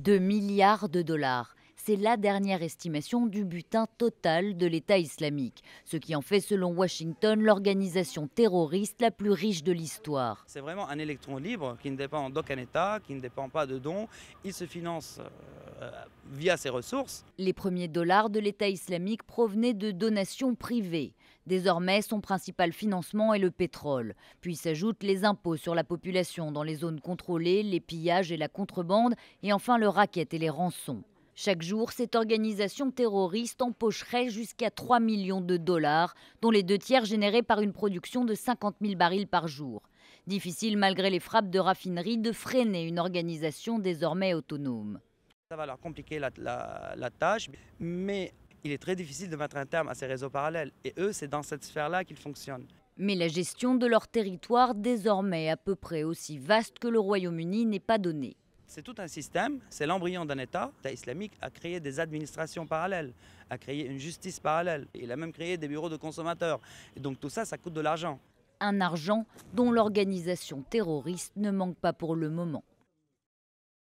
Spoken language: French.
de milliards de dollars c'est la dernière estimation du butin total de l'État islamique, ce qui en fait selon Washington l'organisation terroriste la plus riche de l'histoire. C'est vraiment un électron libre qui ne dépend d'aucun État, qui ne dépend pas de dons, il se finance euh, via ses ressources. Les premiers dollars de l'État islamique provenaient de donations privées. Désormais, son principal financement est le pétrole. Puis s'ajoutent les impôts sur la population dans les zones contrôlées, les pillages et la contrebande, et enfin le racket et les rançons. Chaque jour, cette organisation terroriste empocherait jusqu'à 3 millions de dollars, dont les deux tiers générés par une production de 50 000 barils par jour. Difficile, malgré les frappes de raffinerie, de freiner une organisation désormais autonome. Ça va leur compliquer la, la tâche, mais il est très difficile de mettre un terme à ces réseaux parallèles. Et eux, c'est dans cette sphère-là qu'ils fonctionnent. Mais la gestion de leur territoire, désormais à peu près aussi vaste que le Royaume-Uni, n'est pas donnée. C'est tout un système, c'est l'embryon d'un État. L'État islamique a créé des administrations parallèles, a créé une justice parallèle. Il a même créé des bureaux de consommateurs. Et donc tout ça, ça coûte de l'argent. Un argent dont l'organisation terroriste ne manque pas pour le moment.